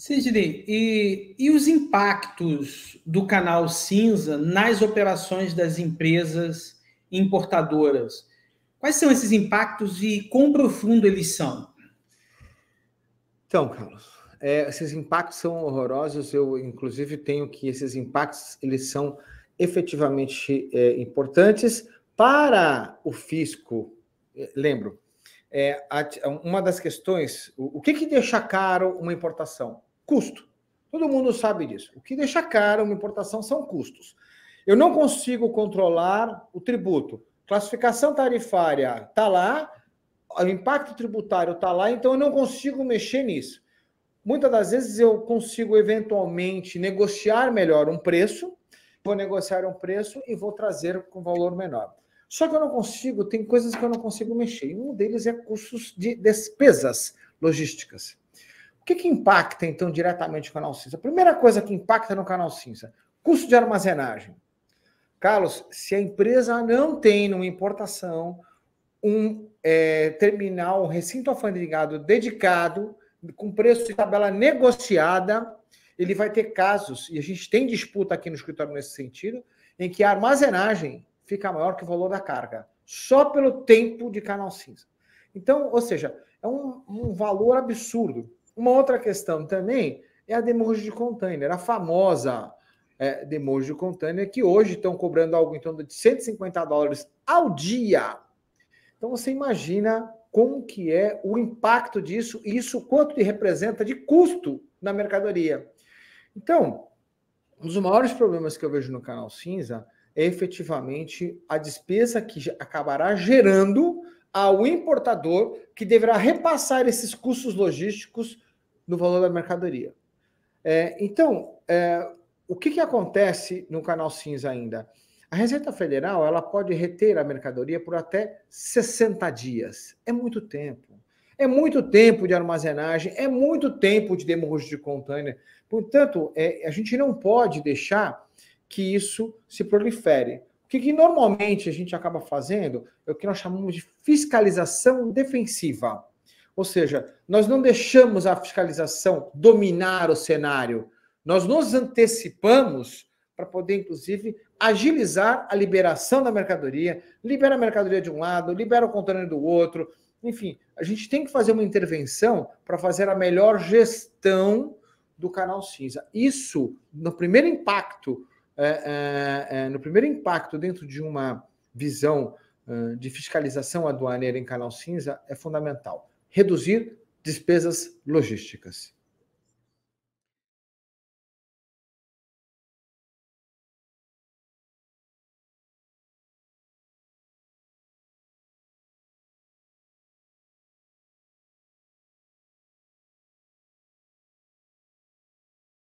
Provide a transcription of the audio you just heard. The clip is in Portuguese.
Sidney, e, e os impactos do canal cinza nas operações das empresas importadoras? Quais são esses impactos e quão profundo eles são? Então, Carlos, é, esses impactos são horrorosos. Eu, inclusive, tenho que esses impactos eles são efetivamente é, importantes para o fisco. É, lembro, é, uma das questões, o, o que, que deixa caro uma importação? Custo. Todo mundo sabe disso. O que deixa caro uma importação são custos. Eu não consigo controlar o tributo. Classificação tarifária está lá, o impacto tributário está lá, então eu não consigo mexer nisso. Muitas das vezes eu consigo eventualmente negociar melhor um preço, vou negociar um preço e vou trazer com valor menor. Só que eu não consigo, tem coisas que eu não consigo mexer. E um deles é custos de despesas logísticas que, que impacta, então, diretamente o canal Cinza? A primeira coisa que impacta no canal Cinza, custo de armazenagem. Carlos, se a empresa não tem numa importação um é, terminal, um recinto alfandeligado dedicado, com preço de tabela negociada, ele vai ter casos, e a gente tem disputa aqui no escritório nesse sentido, em que a armazenagem fica maior que o valor da carga, só pelo tempo de canal cinza. Então, ou seja, é um, um valor absurdo. Uma outra questão também é a demurge de container, a famosa é, demurge de container, que hoje estão cobrando algo em torno de 150 dólares ao dia. Então você imagina como que é o impacto disso e isso quanto ele representa de custo na mercadoria. Então, um dos maiores problemas que eu vejo no canal cinza é efetivamente a despesa que acabará gerando ao importador que deverá repassar esses custos logísticos no valor da mercadoria. É, então, é, o que, que acontece no canal cinza ainda? A Receita Federal ela pode reter a mercadoria por até 60 dias. É muito tempo. É muito tempo de armazenagem, é muito tempo de demorro de container. Portanto, é, a gente não pode deixar que isso se prolifere. O que, que, normalmente a gente acaba fazendo é o que nós chamamos de fiscalização defensiva. Ou seja, nós não deixamos a fiscalização dominar o cenário, nós nos antecipamos para poder, inclusive, agilizar a liberação da mercadoria, libera a mercadoria de um lado, libera o container do outro. Enfim, a gente tem que fazer uma intervenção para fazer a melhor gestão do canal cinza. Isso, no primeiro impacto, é, é, é no primeiro impacto dentro de uma visão de fiscalização aduaneira em canal cinza, é fundamental reduzir despesas logísticas.